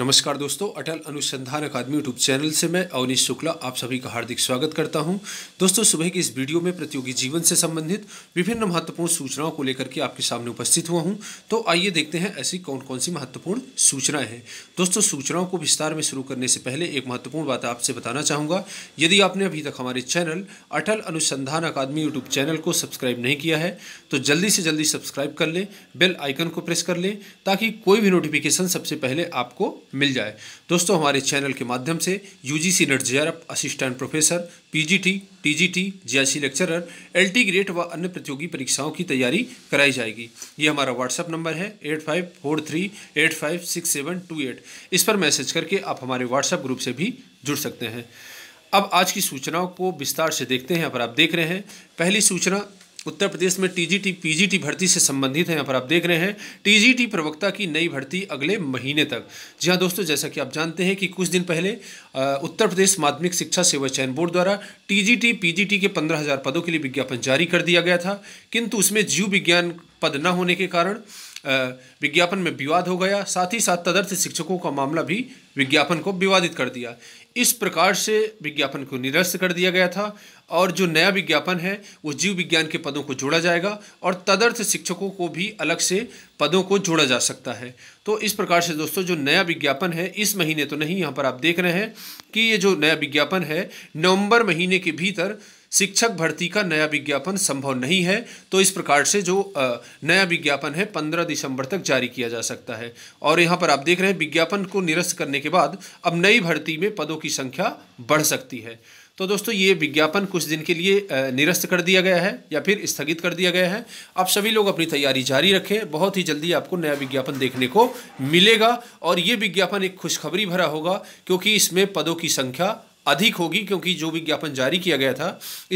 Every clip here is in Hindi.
नमस्कार दोस्तों अटल अनुसंधान अकादमी यूट्यूब चैनल से मैं अवनीश शुक्ला आप सभी का हार्दिक स्वागत करता हूं दोस्तों सुबह की इस वीडियो में प्रतियोगी जीवन से संबंधित विभिन्न महत्वपूर्ण सूचनाओं को लेकर के आपके सामने उपस्थित हुआ हूं तो आइए देखते हैं ऐसी कौन कौन सी महत्वपूर्ण सूचनाएं हैं दोस्तों सूचनाओं को विस्तार में शुरू करने से पहले एक महत्वपूर्ण बात आपसे बताना चाहूँगा यदि आपने अभी तक हमारे channel Atal Anusandhan Akademi YouTube channel को सब्सक्राइब नहीं किया है तो जल्दी से जल्दी सब्सक्राइब कर लें बेल आइकन को प्रेस कर लें ताकि कोई भी नोटिफिकेशन सबसे पहले आपको मिल जाए दोस्तों हमारे चैनल के माध्यम से यू जी सी नट्स JRF assistant professor P G T T G T G I C lecturer L T grade व अन्य प्रतियोगी परीक्षाओं की तैयारी कराई जाएगी ये हमारा व्हाट्सअप नंबर है eight five four three eight five six seven two eight इस पर मैसेज करके आप हमारे व्हाट्सएप ग्रुप से भी जुड़ सकते हैं अब आज की सूचनाओं को विस्तार से देखते हैं पर आप देख रहे हैं पहली सूचना उत्तर प्रदेश में टीजीटी पीजीटी भर्ती से संबंधित है यहाँ पर आप देख रहे हैं टीजीटी प्रवक्ता की नई भर्ती अगले महीने तक जी हाँ दोस्तों जैसा कि आप जानते हैं कि कुछ दिन पहले उत्तर प्रदेश माध्यमिक शिक्षा सेवा चयन बोर्ड द्वारा टीजीटी पीजीटी के पंद्रह हज़ार पदों के लिए विज्ञापन जारी कर दिया गया था किंतु उसमें जीव विज्ञान पद न होने के कारण विज्ञापन में विवाद हो गया साथ ही साथ तदर्थ शिक्षकों का मामला भी विज्ञापन को विवादित कर दिया इस प्रकार से विज्ञापन को निरस्त कर दिया गया था और जो नया विज्ञापन है वो जीव विज्ञान के पदों को जोड़ा जाएगा और तदर्थ शिक्षकों को भी अलग से पदों को जोड़ा जा सकता है तो इस प्रकार से दोस्तों जो नया विज्ञापन है इस महीने तो नहीं यहाँ पर आप देख रहे हैं कि ये जो नया विज्ञापन है नवंबर महीने के भीतर शिक्षक भर्ती का नया विज्ञापन संभव नहीं है तो इस प्रकार से जो नया विज्ञापन है पंद्रह दिसंबर तक जारी किया जा सकता है और यहाँ पर आप देख रहे हैं विज्ञापन को निरस्त करने के बाद अब नई भर्ती में पदों की संख्या बढ़ सकती है तो दोस्तों ये विज्ञापन कुछ दिन के लिए निरस्त कर दिया गया है या फिर स्थगित कर दिया गया है आप सभी लोग अपनी तैयारी जारी रखें बहुत ही जल्दी आपको नया विज्ञापन देखने को मिलेगा और ये विज्ञापन एक खुशखबरी भरा होगा क्योंकि इसमें पदों की संख्या अधिक होगी क्योंकि जो विज्ञापन जारी किया गया था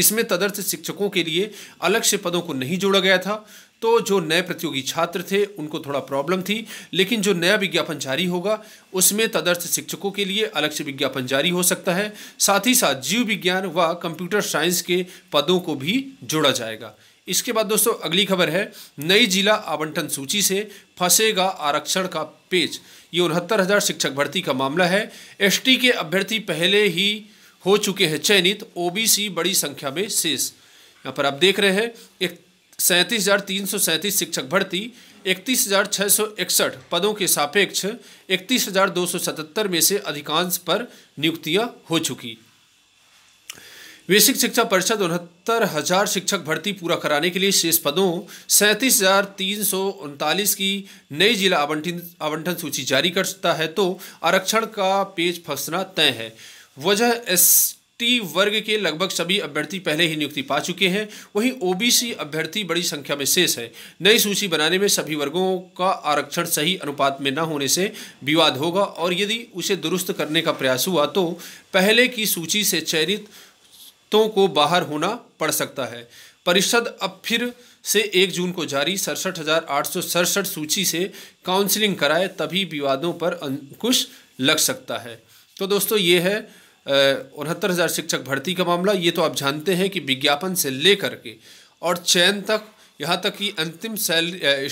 इसमें तदर्थ शिक्षकों के लिए अलग से पदों को नहीं जोड़ा गया था तो जो नए प्रतियोगी छात्र थे उनको थोड़ा प्रॉब्लम थी लेकिन जो नया विज्ञापन जारी होगा उसमें तदर्थ शिक्षकों के लिए अलग से विज्ञापन जारी हो सकता है साथ ही साथ जीव विज्ञान व कंप्यूटर साइंस के पदों को भी जोड़ा जाएगा इसके बाद दोस्तों अगली खबर है नई जिला आवंटन सूची से फंसेगा आरक्षण का पेज ये उनहत्तर हज़ार शिक्षक भर्ती का मामला है एसटी के अभ्यर्थी पहले ही हो चुके हैं चयनित ओबीसी बड़ी संख्या में शेष यहाँ पर आप देख रहे हैं एक सैंतीस हज़ार तीन सौ सैंतीस शिक्षक भर्ती इकतीस हज़ार छः सौ इकसठ पदों के सापेक्ष इकतीस हज़ार दो सौ सतहत्तर में से अधिकांश पर नियुक्तियाँ हो चुकी बेसिक शिक्षा परिषद उनहत्तर हजार शिक्षक भर्ती पूरा कराने के लिए शेष पदों सैंतीस हजार तीन सौ उनतालीस की नई जिला आवंटन आवंटन सूची जारी करता है तो आरक्षण का पेज फंसना तय है वजह एस टी वर्ग के लगभग सभी अभ्यर्थी पहले ही नियुक्ति पा चुके हैं वहीं ओबीसी अभ्यर्थी बड़ी संख्या में शेष है नई सूची बनाने में सभी वर्गों का आरक्षण सही अनुपात में न होने से विवाद होगा और यदि उसे दुरुस्त करने का प्रयास हुआ तो पहले की सूची से चयनित रिक्तों को बाहर होना पड़ सकता है परिषद अब फिर से एक जून को जारी सड़सठ हज़ार आठ सौ सड़सठ सूची से काउंसलिंग कराए तभी विवादों पर अंकुश लग सकता है तो दोस्तों ये है उनहत्तर हज़ार शिक्षक भर्ती का मामला ये तो आप जानते हैं कि विज्ञापन से लेकर के और चयन तक यहाँ तक कि अंतिम सैलरी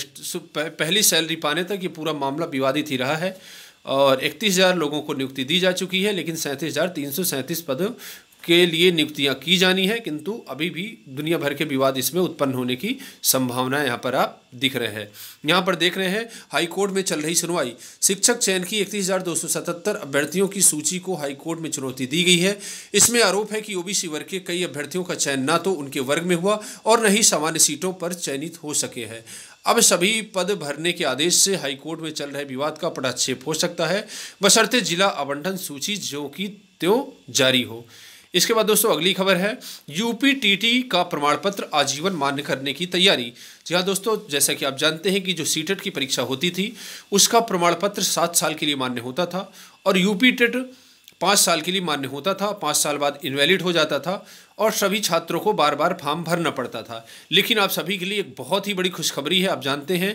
पहली सैलरी पाने तक ये पूरा मामला विवादित ही रहा है और इकतीस हज़ार लोगों को नियुक्ति दी जा चुकी है लेकिन सैंतीस हज़ार तीन सौ सैंतीस पद के लिए नियुक्तियां की जानी है किंतु अभी भी दुनिया भर के विवाद इसमें उत्पन्न होने की संभावना यहाँ पर आप दिख रहे हैं यहाँ पर देख रहे हैं हाई कोर्ट में चल रही सुनवाई शिक्षक चयन की इकतीस हज़ार दो सौ सतहत्तर अभ्यर्थियों की सूची को हाई कोर्ट में चुनौती दी गई है इसमें आरोप है कि ओबीसी वर्ग के कई अभ्यर्थियों का चयन न तो उनके वर्ग में हुआ और न ही सामान्य सीटों पर चयनित हो सके हैं अब सभी पद भरने के आदेश से हाईकोर्ट में चल रहे विवाद का पटाक्षेप हो सकता है बशर्ते जिला आवंटन सूची जो कि त्यों जारी हो इसके बाद दोस्तों अगली खबर है यूपी टीटी का प्रमाण पत्र आजीवन मान्य करने की तैयारी जी हाँ दोस्तों जैसा कि आप जानते हैं कि जो सीटेट e की परीक्षा होती थी उसका प्रमाण पत्र सात साल के लिए मान्य होता था और यूपी टेट पाँच साल के लिए मान्य होता था पाँच साल बाद इनवैलिड हो जाता था और सभी छात्रों को बार बार फॉर्म भरना पड़ता था लेकिन आप सभी के लिए एक बहुत ही बड़ी खुशखबरी है आप जानते हैं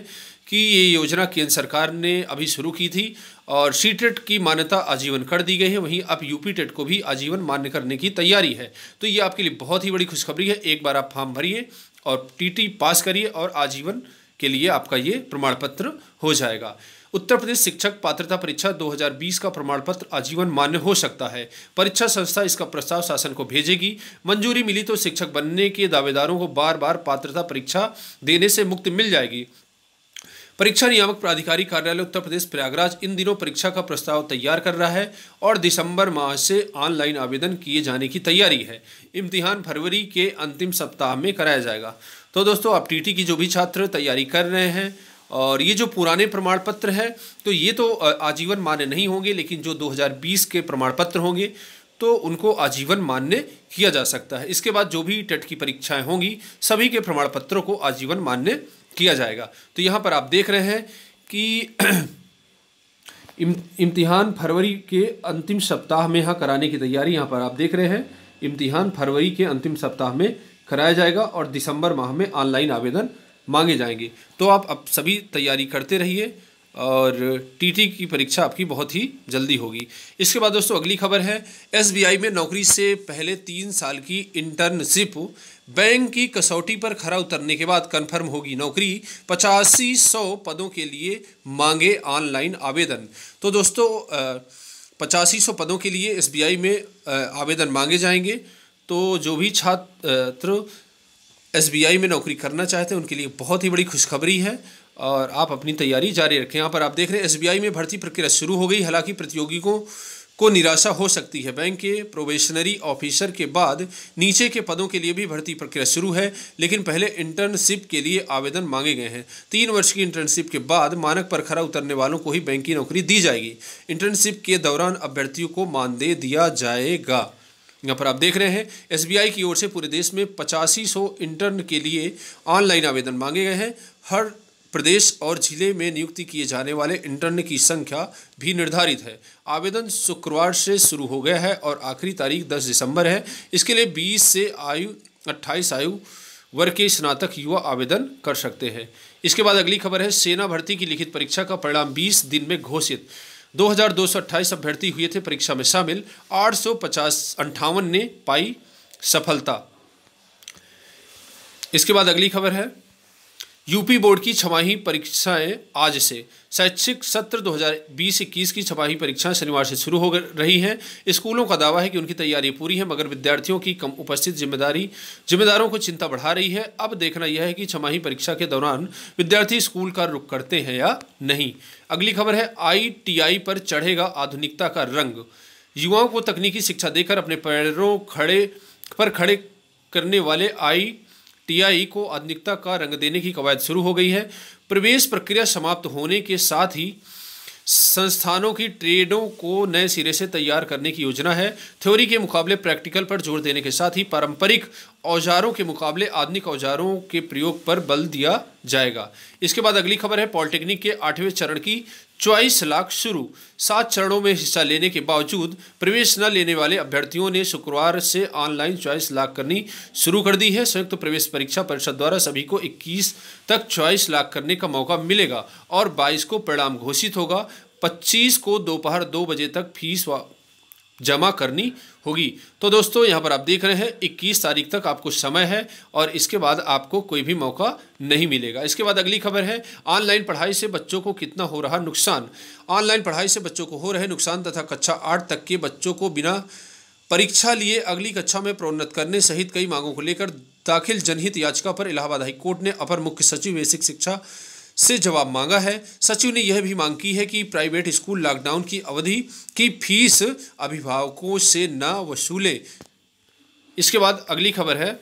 कि ये योजना केंद्र सरकार ने अभी शुरू की थी और सी टेट e की मान्यता आजीवन कर दी गई है वहीं अब यूपी टेट e को भी आजीवन मान्य करने की तैयारी है तो ये आपके लिए बहुत ही बड़ी खुशखबरी है एक बार आप फॉर्म भरिए और टी पास करिए और आजीवन के लिए आपका ये प्रमाण पत्र हो जाएगा उत्तर प्रदेश शिक्षक पात्रता परीक्षा 2020 का प्रमाण पत्र आजीवन मान्य हो सकता है परीक्षा संस्था इसका प्रस्ताव शासन को भेजेगी मंजूरी मिली तो शिक्षक बनने के दावेदारों को बार बार पात्रता परीक्षा देने से मुक्ति मिल जाएगी परीक्षा नियामक प्राधिकारी कार्यालय उत्तर प्रदेश प्रयागराज इन दिनों परीक्षा का प्रस्ताव तैयार कर रहा है और दिसंबर माह से ऑनलाइन आवेदन किए जाने की तैयारी है इम्तिहान फरवरी के अंतिम सप्ताह में कराया जाएगा तो दोस्तों आप टीटी की जो भी छात्र तैयारी कर रहे हैं और ये जो पुराने प्रमाण पत्र है तो ये तो आजीवन मान्य नहीं होंगे लेकिन जो 2020 के प्रमाण पत्र होंगे तो उनको आजीवन मान्य किया जा सकता है इसके बाद जो भी टेट की परीक्षाएं होंगी सभी के प्रमाण पत्रों को आजीवन मान्य किया जाएगा तो यहाँ पर आप देख रहे हैं कि इम्तिहान फरवरी के अंतिम सप्ताह में यहाँ कराने की तैयारी यहाँ पर आप देख रहे हैं इम्तिहान फरवरी के अंतिम सप्ताह में कराया जाएगा और दिसंबर माह में ऑनलाइन आवेदन मांगे जाएंगे तो आप अब सभी तैयारी करते रहिए और टीटी की परीक्षा आपकी बहुत ही जल्दी होगी इसके बाद दोस्तों अगली खबर है एसबीआई में नौकरी से पहले तीन साल की इंटर्नशिप बैंक की कसौटी पर खरा उतरने के बाद कन्फर्म होगी नौकरी पचासी सौ पदों के लिए मांगे ऑनलाइन आवेदन तो दोस्तों पचासी सौ पदों के लिए एसबीआई में आवेदन मांगे जाएंगे तो जो भी छात्र एस में नौकरी करना चाहते हैं उनके लिए बहुत ही बड़ी खुशखबरी है और आप अपनी तैयारी जारी रखें यहाँ पर आप देख रहे हैं एस में भर्ती प्रक्रिया शुरू हो गई हालांकि प्रतियोगियों को निराशा हो सकती है बैंक के प्रोबेशनरी ऑफिसर के बाद नीचे के पदों के लिए भी भर्ती प्रक्रिया शुरू है लेकिन पहले इंटर्नशिप के लिए आवेदन मांगे गए हैं तीन वर्ष की इंटर्नशिप के बाद मानक पर खरा उतरने वालों को ही बैंक की नौकरी दी जाएगी इंटर्नशिप के दौरान अभ्यर्थियों को मानदेय दिया जाएगा यहाँ पर आप देख रहे हैं एसबीआई की ओर से पूरे देश में पचासी सौ इंटर्न के लिए ऑनलाइन आवेदन मांगे गए हैं हर प्रदेश और जिले में नियुक्ति किए जाने वाले इंटर्न की संख्या भी निर्धारित है आवेदन शुक्रवार से शुरू हो गया है और आखिरी तारीख 10 दिसंबर है इसके लिए 20 से आयु 28 आयु वर्ग के स्नातक युवा आवेदन कर सकते हैं इसके बाद अगली खबर है सेना भर्ती की लिखित परीक्षा का परिणाम 20 दिन में घोषित 2228 अभ्यर्थी हुए थे परीक्षा में शामिल आठ सौ पचास अंठावन ने पाई सफलता इसके बाद अगली खबर है यूपी बोर्ड की छमाही परीक्षाएं आज से शैक्षिक सत्र 2020-21 की छमाही परीक्षाएं शनिवार से शुरू हो रही हैं स्कूलों का दावा है कि उनकी तैयारी पूरी है मगर विद्यार्थियों की कम उपस्थित जिम्मेदारी जिम्मेदारों को चिंता बढ़ा रही है अब देखना यह है कि छमाही परीक्षा के दौरान विद्यार्थी स्कूल का रुख करते हैं या नहीं अगली खबर है आई पर चढ़ेगा आधुनिकता का रंग युवाओं को तकनीकी शिक्षा देकर अपने पैरों खड़े पर खड़े करने वाले आई टीआई को आधुनिकता का रंग देने की कवायद शुरू हो गई है प्रवेश प्रक्रिया समाप्त होने के साथ ही संस्थानों की ट्रेडों को नए सिरे से तैयार करने की योजना है थ्योरी के मुकाबले प्रैक्टिकल पर जोर देने के साथ ही पारंपरिक औजारों के मुकाबले आधुनिक औजारों के प्रयोग पर बल दिया जाएगा इसके बाद अगली खबर है पॉलिटेक्निक के आठवें चरण की चौबीस लाख शुरू सात चरणों में हिस्सा लेने के बावजूद प्रवेश न लेने वाले अभ्यर्थियों ने शुक्रवार से ऑनलाइन चौबीस लाख करनी शुरू कर दी है संयुक्त तो प्रवेश परीक्षा परिषद द्वारा सभी को 21 तक चौबीस लाख करने का मौका मिलेगा और 22 को परिणाम घोषित होगा 25 को दोपहर दो बजे तक फीस जमा करनी होगी तो दोस्तों यहाँ पर आप देख रहे हैं 21 तारीख तक आपको समय है और इसके बाद आपको कोई भी मौका नहीं मिलेगा इसके बाद अगली खबर है ऑनलाइन पढ़ाई से बच्चों को कितना हो रहा नुकसान ऑनलाइन पढ़ाई से बच्चों को हो रहे नुकसान तथा कक्षा आठ तक के बच्चों को बिना परीक्षा लिए अगली कक्षा में प्रोन्नत करने सहित कई मांगों को लेकर दाखिल जनहित याचिका पर इलाहाबाद हाईकोर्ट ने अपर मुख्य सचिव बेसिक शिक्षा से जवाब मांगा है सचिव ने यह भी मांग की है कि प्राइवेट स्कूल लॉकडाउन की अवधि की फीस अभिभावकों से न वसूले इसके बाद अगली खबर है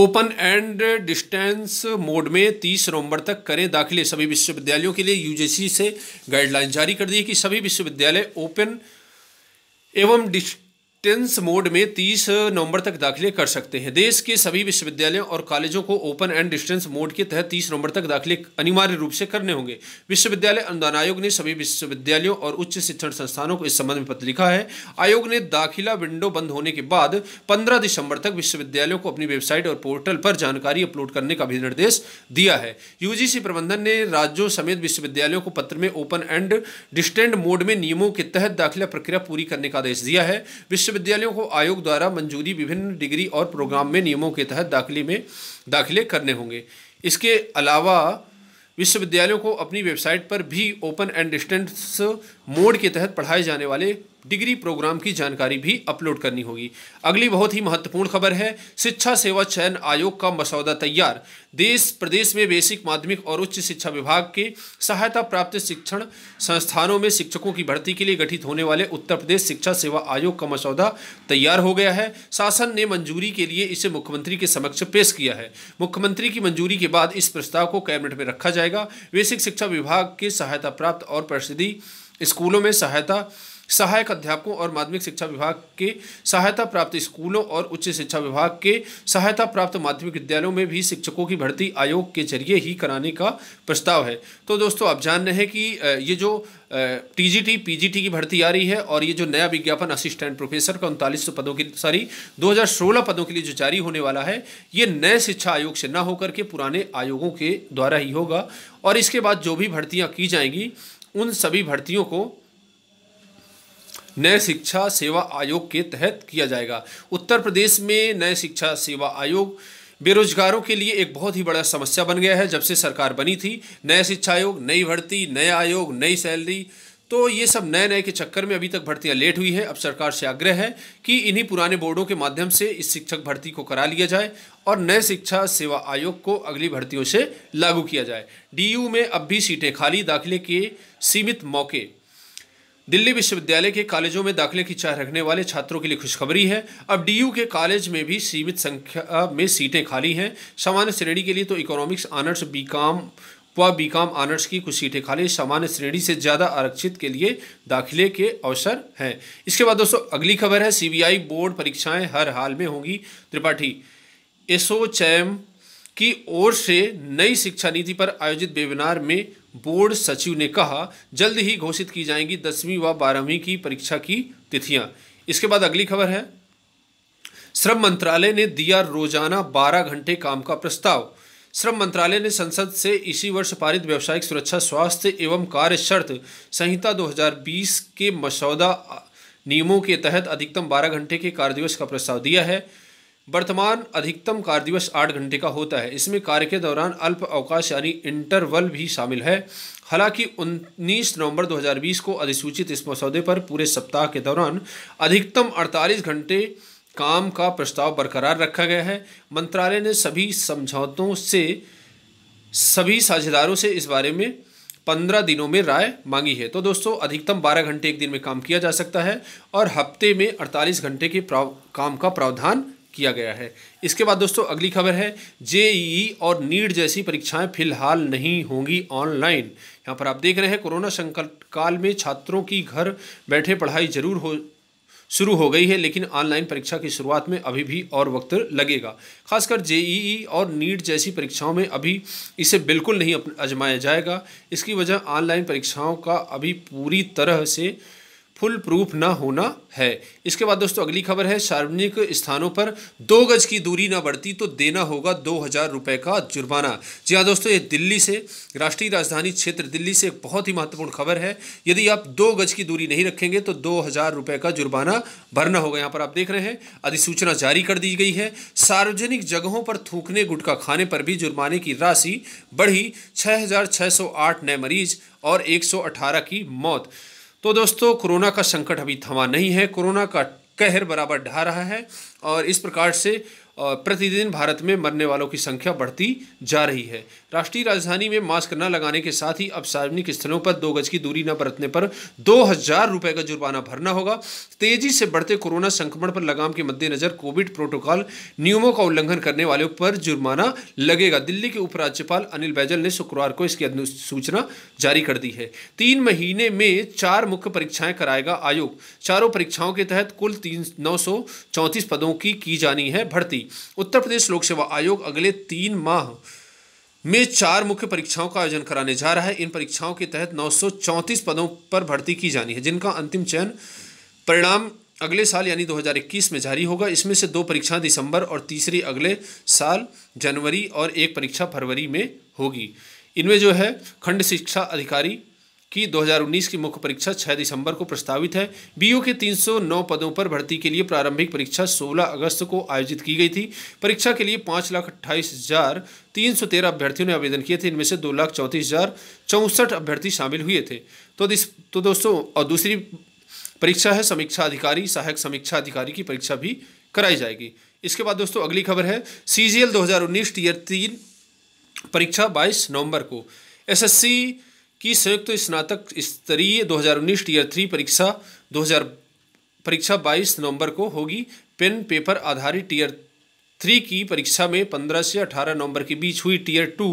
ओपन एंड डिस्टेंस मोड में 30 नवंबर तक करें दाखिले सभी विश्वविद्यालयों के लिए यूजीसी से गाइडलाइन जारी कर दी है कि सभी विश्वविद्यालय ओपन एवं डिस्ट टेंस मोड में 30 नवंबर तक दाखिले कर सकते हैं देश के सभी विश्वविद्यालयों और कॉलेजों को ओपन एंड डिस्टेंस मोड के तहत 30 नवंबर तक दाखिले अनिवार्य रूप से करने होंगे विश्वविद्यालय अनुदान आयोग ने सभी विश्वविद्यालयों और उच्च शिक्षण संस्थानों को इस संबंध में पत्र लिखा है आयोग ने दाखिला विंडो बंद होने के बाद पंद्रह दिसंबर तक विश्वविद्यालयों को अपनी वेबसाइट और पोर्टल पर जानकारी अपलोड करने का भी निर्देश दिया है यूजीसी प्रबंधन ने राज्यों समेत विश्वविद्यालयों को पत्र में ओपन एंड डिस्टेंट मोड में नियमों के तहत दाखिला प्रक्रिया पूरी करने का आदेश दिया है विश्व विश्वविद्यालयों को आयोग द्वारा मंजूरी विभिन्न डिग्री और प्रोग्राम में नियमों के तहत दाखिले में दाखिले करने होंगे इसके अलावा विश्वविद्यालयों को अपनी वेबसाइट पर भी ओपन एंड डिस्टेंस मोड के तहत पढ़ाए जाने वाले डिग्री प्रोग्राम की जानकारी भी अपलोड करनी होगी अगली बहुत ही महत्वपूर्ण खबर है शिक्षा सेवा चयन आयोग का मसौदा तैयार देश प्रदेश में बेसिक माध्यमिक और उच्च शिक्षा विभाग के सहायता प्राप्त शिक्षण संस्थानों में शिक्षकों की भर्ती के लिए गठित होने वाले उत्तर प्रदेश शिक्षा सेवा आयोग का मसौदा तैयार हो गया है शासन ने मंजूरी के लिए इसे मुख्यमंत्री के समक्ष पेश किया है मुख्यमंत्री की मंजूरी के बाद इस प्रस्ताव को कैबिनेट में रखा जाएगा बेसिक शिक्षा विभाग के सहायता प्राप्त और प्रसिद्धि स्कूलों में सहायता सहायक अध्यापकों और माध्यमिक शिक्षा विभाग के सहायता प्राप्त स्कूलों और उच्च शिक्षा विभाग के सहायता प्राप्त माध्यमिक विद्यालयों में भी शिक्षकों की भर्ती आयोग के जरिए ही कराने का प्रस्ताव है तो दोस्तों आप जान रहे हैं कि ये जो टीजीटी पीजीटी की भर्ती आ रही है और ये जो नया विज्ञापन असिस्टेंट प्रोफेसर का उनतालीस पदों की सॉरी 2016 पदों के लिए जो जारी होने वाला है ये नए शिक्षा आयोग से ना होकर के पुराने आयोगों के द्वारा ही होगा और इसके बाद जो भी भर्तियाँ की जाएंगी उन सभी भर्तियों को नए शिक्षा सेवा आयोग के तहत किया जाएगा उत्तर प्रदेश में नए शिक्षा सेवा आयोग बेरोजगारों के लिए एक बहुत ही बड़ा समस्या बन गया है जब से सरकार बनी थी नया शिक्षा आयोग नई भर्ती नया आयोग नई सैलरी तो ये सब नए नए के चक्कर में अभी तक भर्तियां लेट हुई हैं अब सरकार से आग्रह है कि इन्हीं पुराने बोर्डों के माध्यम से इस शिक्षक भर्ती को करा लिया जाए और नए शिक्षा सेवा आयोग को अगली भर्तियों से लागू किया जाए डी में अब भी सीटें खाली दाखिले के सीमित मौके दिल्ली विश्वविद्यालय के कॉलेजों में दाखिले की चाह रखने वाले छात्रों के लिए खुशखबरी है अब डीयू के कॉलेज में भी सीमित संख्या में सीटें खाली हैं सामान्य श्रेणी के लिए तो इकोनॉमिक्स ऑनर्स बीकॉम व बीकॉम ऑनर्स की कुछ सीटें खाली सामान्य श्रेणी से ज़्यादा आरक्षित के लिए दाखिले के अवसर हैं इसके बाद दोस्तों अगली खबर है सीबीआई बोर्ड परीक्षाएं हर हाल में होंगी त्रिपाठी चैम की ओर से नई शिक्षा नीति पर आयोजित वेबिनार में बोर्ड सचिव ने कहा जल्द ही घोषित की जाएंगी दसवीं व बारहवीं की परीक्षा की तिथियां इसके बाद अगली खबर है श्रम मंत्रालय ने दिया रोजाना बारह घंटे काम का प्रस्ताव श्रम मंत्रालय ने संसद से इसी वर्ष पारित व्यावसायिक सुरक्षा स्वास्थ्य एवं कार्य शर्त संहिता 2020 के मसौदा नियमों के तहत अधिकतम 12 घंटे के कार्य दिवस का प्रस्ताव दिया है वर्तमान अधिकतम कार्य दिवस आठ घंटे का होता है इसमें कार्य के दौरान अल्प अवकाश यानी इंटरवल भी शामिल है हालांकि 19 नवंबर 2020 को अधिसूचित इस मसौदे पर पूरे सप्ताह के दौरान अधिकतम 48 घंटे काम का प्रस्ताव बरकरार रखा गया है मंत्रालय ने सभी समझौतों से सभी साझेदारों से इस बारे में पंद्रह दिनों में राय मांगी है तो दोस्तों अधिकतम बारह घंटे एक दिन में काम किया जा सकता है और हफ्ते में अड़तालीस घंटे के काम का प्रावधान किया गया है इसके बाद दोस्तों अगली खबर है जेईई और नीट जैसी परीक्षाएं फिलहाल नहीं होंगी ऑनलाइन यहाँ पर आप देख रहे हैं कोरोना संकट काल में छात्रों की घर बैठे पढ़ाई जरूर हो शुरू हो गई है लेकिन ऑनलाइन परीक्षा की शुरुआत में अभी भी और वक्त लगेगा खासकर जेईई और नीट जैसी परीक्षाओं में अभी इसे बिल्कुल नहीं आजमाया जाएगा इसकी वजह ऑनलाइन परीक्षाओं का अभी पूरी तरह से फुल प्रूफ ना होना है इसके बाद दोस्तों अगली खबर है सार्वजनिक स्थानों पर दो गज की दूरी ना बढ़ती तो देना होगा दो हज़ार रुपये का जुर्माना जी हाँ दोस्तों ये दिल्ली से राष्ट्रीय राजधानी क्षेत्र दिल्ली से एक बहुत ही महत्वपूर्ण खबर है यदि आप दो गज की दूरी नहीं रखेंगे तो दो हज़ार रुपये का जुर्माना भरना होगा यहाँ पर आप देख रहे हैं अधिसूचना जारी कर दी गई है सार्वजनिक जगहों पर थूकने गुटखा खाने पर भी जुर्माने की राशि बढ़ी छः नए मरीज और एक की मौत तो दोस्तों कोरोना का संकट अभी थमा नहीं है कोरोना का कहर बराबर ढा रहा है और इस प्रकार से प्रतिदिन भारत में मरने वालों की संख्या बढ़ती जा रही है राष्ट्रीय राजधानी में मास्क न लगाने के साथ ही अब सार्वजनिक स्थलों पर दो गज की दूरी न बरतने पर दो हजार रुपये का जुर्माना भरना होगा तेजी से बढ़ते कोरोना संक्रमण पर लगाम के मद्देनजर कोविड प्रोटोकॉल नियमों का उल्लंघन करने वालों पर जुर्माना लगेगा दिल्ली के उपराज्यपाल अनिल बैजल ने शुक्रवार को इसकी अधिसूचना जारी कर दी है तीन महीने में चार मुख्य परीक्षाएं कराएगा आयोग चारों परीक्षाओं के तहत कुल तीन नौ सौ चौंतीस पदों की की जानी है भर्ती उत्तर प्रदेश लोक सेवा आयोग अगले तीन माह में चार मुख्य परीक्षाओं का आयोजन कराने जा रहा है इन परीक्षाओं के तहत नौ पदों पर भर्ती की जानी है जिनका अंतिम चयन परिणाम अगले साल यानी 2021 में जारी होगा इसमें से दो परीक्षाएं दिसंबर और तीसरी अगले साल जनवरी और एक परीक्षा फरवरी में होगी इनमें जो है खंड शिक्षा अधिकारी की 2019 की मुख्य परीक्षा 6 दिसंबर को प्रस्तावित है बीओ के 309 पदों पर भर्ती के लिए प्रारंभिक परीक्षा 16 अगस्त को आयोजित की गई थी परीक्षा के लिए पाँच लाख अट्ठाईस हज़ार तीन सौ तेरह अभ्यर्थियों ने आवेदन किए थे इनमें से दो लाख चौंतीस हज़ार चौंसठ अभ्यर्थी शामिल हुए थे तो दिस तो दोस्तों और दूसरी परीक्षा है समीक्षा अधिकारी सहायक समीक्षा अधिकारी की परीक्षा भी कराई जाएगी इसके बाद दोस्तों अगली खबर है सी जी एल दो हज़ार उन्नीस टीयर तीन परीक्षा बाईस नवंबर को सी की संयुक्त तो स्नातक स्तरीय 2019 टीयर थ्री परीक्षा 2000 परीक्षा 22 नवंबर को होगी पेन पेपर आधारित टीयर थ्री की परीक्षा में पंद्रह से अठारह नवंबर के बीच हुई टीयर टू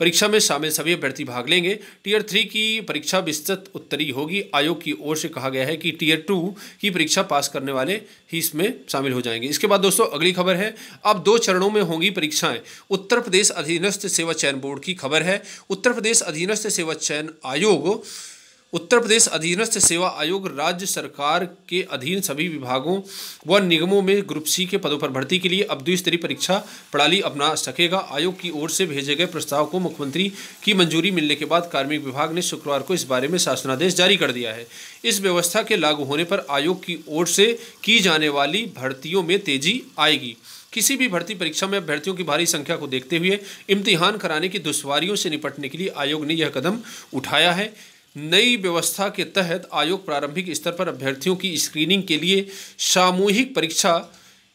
परीक्षा में शामिल सभी अभ्यर्थी भाग लेंगे टीयर थ्री की परीक्षा विस्तृत उत्तरी होगी आयोग की ओर से कहा गया है कि टीयर टू की परीक्षा पास करने वाले ही इसमें शामिल हो जाएंगे इसके बाद दोस्तों अगली खबर है अब दो चरणों में होंगी परीक्षाएं उत्तर प्रदेश अधीनस्थ सेवा चयन बोर्ड की खबर है उत्तर प्रदेश अधीनस्थ सेवा चयन आयोग उत्तर प्रदेश अधीनस्थ सेवा आयोग राज्य सरकार के अधीन सभी विभागों व निगमों में ग्रुप सी के पदों पर भर्ती के लिए अब द्विस्तरीय परीक्षा प्रणाली अपना सकेगा आयोग की ओर से भेजे गए प्रस्ताव को मुख्यमंत्री की मंजूरी मिलने के बाद कार्मिक विभाग ने शुक्रवार को इस बारे में शासनादेश जारी कर दिया है इस व्यवस्था के लागू होने पर आयोग की ओर से की जाने वाली भर्तियों में तेजी आएगी किसी भी भर्ती परीक्षा में अभ्यर्थियों की भारी संख्या को देखते हुए इम्तिहान कराने की दुश्वारियों से निपटने के लिए आयोग ने यह कदम उठाया है नई व्यवस्था के तहत आयोग प्रारंभिक स्तर पर अभ्यर्थियों की स्क्रीनिंग के लिए सामूहिक परीक्षा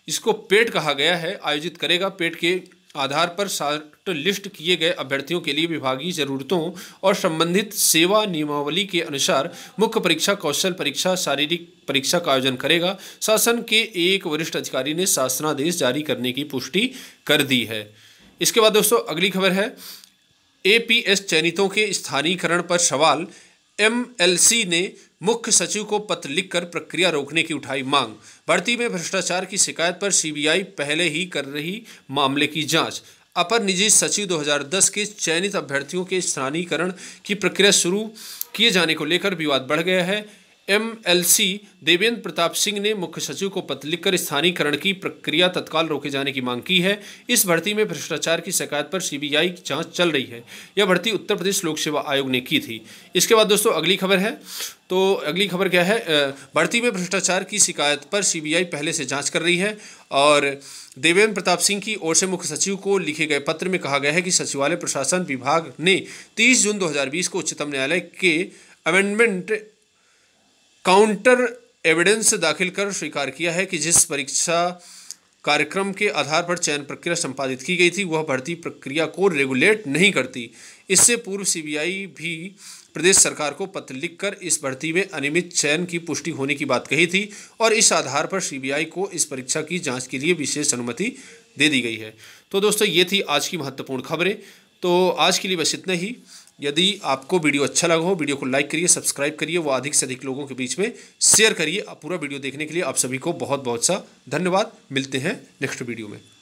इसको पेट कहा गया है आयोजित करेगा पेट के आधार पर शार्ट लिस्ट किए गए अभ्यर्थियों के लिए विभागीय जरूरतों और संबंधित सेवा नियमावली के अनुसार मुख्य परीक्षा कौशल परीक्षा शारीरिक परीक्षा का आयोजन करेगा शासन के एक वरिष्ठ अधिकारी ने शासनादेश जारी करने की पुष्टि कर दी है इसके बाद दोस्तों अगली खबर है एपीएस चयनितों के स्थानीयकरण पर सवाल एमएलसी ने मुख्य सचिव को पत्र लिखकर प्रक्रिया रोकने की उठाई मांग भर्ती में भ्रष्टाचार की शिकायत पर सीबीआई पहले ही कर रही मामले की जांच अपर निजी सचिव 2010 के चयनित अभ्यर्थियों के स्थानीयकरण की प्रक्रिया शुरू किए जाने को लेकर विवाद बढ़ गया है एमएलसी देवेंद्र प्रताप सिंह ने मुख्य सचिव को पत्र लिखकर स्थानीयकरण की प्रक्रिया तत्काल रोके जाने की मांग की है इस भर्ती में भ्रष्टाचार की शिकायत पर सीबीआई की जांच चल रही है यह भर्ती उत्तर प्रदेश लोक सेवा आयोग ने की थी इसके बाद दोस्तों अगली खबर है तो अगली खबर क्या है भर्ती में भ्रष्टाचार की शिकायत पर सीबीआई पहले से जांच कर रही है और देवेंद्र प्रताप सिंह की ओर से मुख्य सचिव को लिखे गए पत्र में कहा गया है कि सचिवालय प्रशासन विभाग ने 30 जून 2020 को उच्चतम न्यायालय के अमेंडमेंट काउंटर एविडेंस दाखिल कर स्वीकार किया है कि जिस परीक्षा कार्यक्रम के आधार पर चयन प्रक्रिया संपादित की गई थी वह भर्ती प्रक्रिया को रेगुलेट नहीं करती इससे पूर्व सीबीआई भी प्रदेश सरकार को पत्र लिखकर इस भर्ती में अनियमित चयन की पुष्टि होने की बात कही थी और इस आधार पर सीबीआई को इस परीक्षा की जांच के लिए विशेष अनुमति दे दी गई है तो दोस्तों ये थी आज की महत्वपूर्ण खबरें तो आज के लिए बस इतना ही यदि आपको वीडियो अच्छा लगा हो वीडियो को लाइक करिए सब्सक्राइब करिए वो अधिक से अधिक लोगों के बीच में शेयर करिए पूरा वीडियो देखने के लिए आप सभी को बहुत बहुत सा धन्यवाद मिलते हैं नेक्स्ट वीडियो में